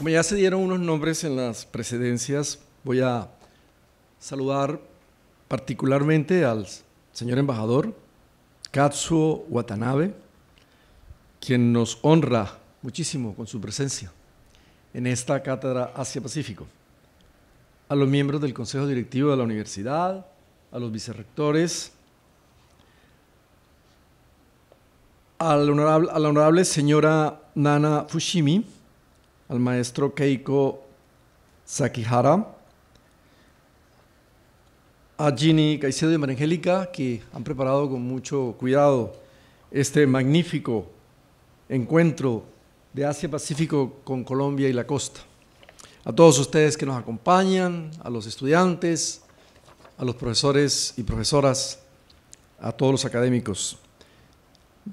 Como ya se dieron unos nombres en las precedencias, voy a saludar particularmente al señor embajador Katsuo Watanabe, quien nos honra muchísimo con su presencia en esta cátedra Asia-Pacífico, a los miembros del Consejo Directivo de la Universidad, a los vicerrectores, a la honorable, a la honorable señora Nana Fushimi, al maestro Keiko Sakihara, a Ginny Caicedo y María que han preparado con mucho cuidado este magnífico encuentro de Asia-Pacífico con Colombia y la costa. A todos ustedes que nos acompañan, a los estudiantes, a los profesores y profesoras, a todos los académicos.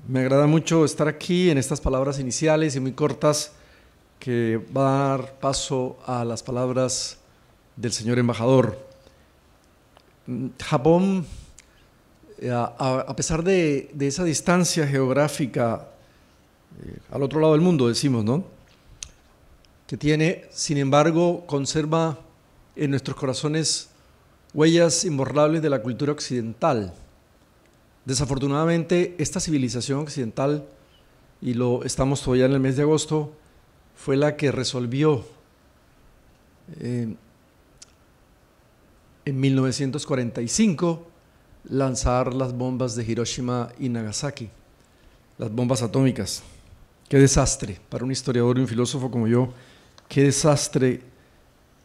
Me agrada mucho estar aquí en estas palabras iniciales y muy cortas que va a dar paso a las palabras del señor embajador. Japón, eh, a, pesar de, esa distancia geográfica eh, al otro lado del mundo, decimos, ¿no? Que tiene, sin embargo, conserva en nuestros corazones huellas imborrables de la cultura occidental. Desafortunadamente, esta civilización occidental, y lo estamos todavía en el mes de agosto, fue la que resolvió eh, en 1945 lanzar las bombas de Hiroshima y Nagasaki, las bombas atómicas. Qué desastre para un historiador y un filósofo como yo, qué desastre,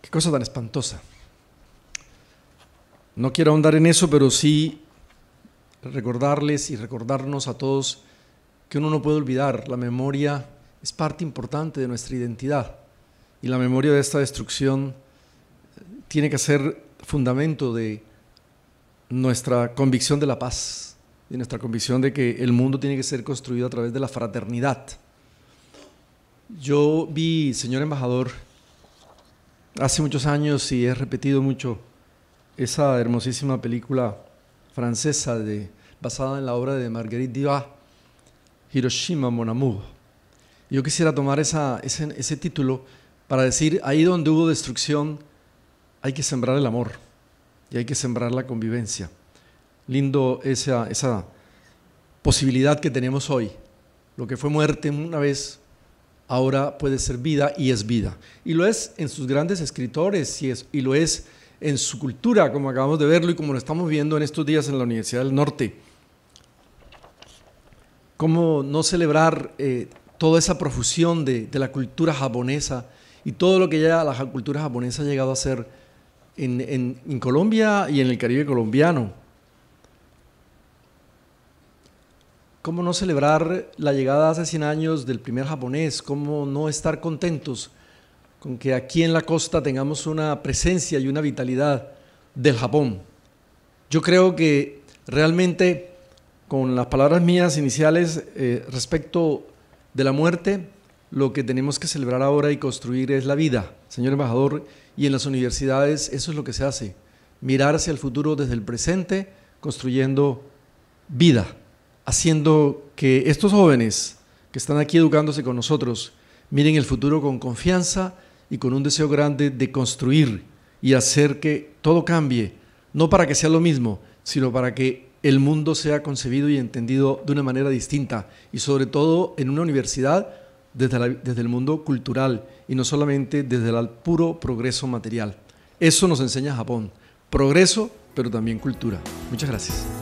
qué cosa tan espantosa. No quiero ahondar en eso, pero sí recordarles y recordarnos a todos que uno no puede olvidar la memoria es parte importante de nuestra identidad. Y la memoria de esta destrucción eh, tiene que ser fundamento de nuestra convicción de la paz, de nuestra convicción de que el mundo tiene que ser construido a través de la fraternidad. Yo vi, señor embajador, hace muchos años y he repetido mucho esa hermosísima película francesa basada en la obra de Marguerite Diva, Hiroshima Mon Amour yo quisiera tomar ese, título para decir, ahí donde hubo destrucción, hay que sembrar el amor y hay que sembrar la convivencia. Lindo esa, esa posibilidad que tenemos hoy. Lo que fue muerte una vez, ahora puede ser vida y es vida. Y lo es en sus grandes escritores y, es, y lo es en su cultura, como acabamos de verlo y como lo estamos viendo en estos días en la Universidad del Norte. ¿Cómo no celebrar eh, toda esa profusión de, la cultura japonesa y todo lo que ya la cultura japonesa ha llegado a hacer en, Colombia y en el Caribe colombiano. ¿Cómo no celebrar la llegada hace 100 años del primer japonés? ¿Cómo no estar contentos con que aquí en la costa tengamos una presencia y una vitalidad del Japón? Yo creo que realmente, con las palabras mías iniciales eh, respecto de la muerte, lo que tenemos que celebrar ahora y construir es la vida, señor embajador, y en las universidades eso es lo que se hace, mirar hacia el futuro desde el presente, construyendo vida, haciendo que estos jóvenes que están aquí educándose con nosotros miren el futuro con confianza y con un deseo grande de construir y hacer que todo cambie, no para que sea lo mismo, sino para que el mundo sea concebido y entendido de una manera distinta y sobre todo en una universidad desde, desde el mundo cultural y no solamente desde el puro progreso material. Eso nos enseña Japón. Progreso, pero también cultura. Muchas gracias.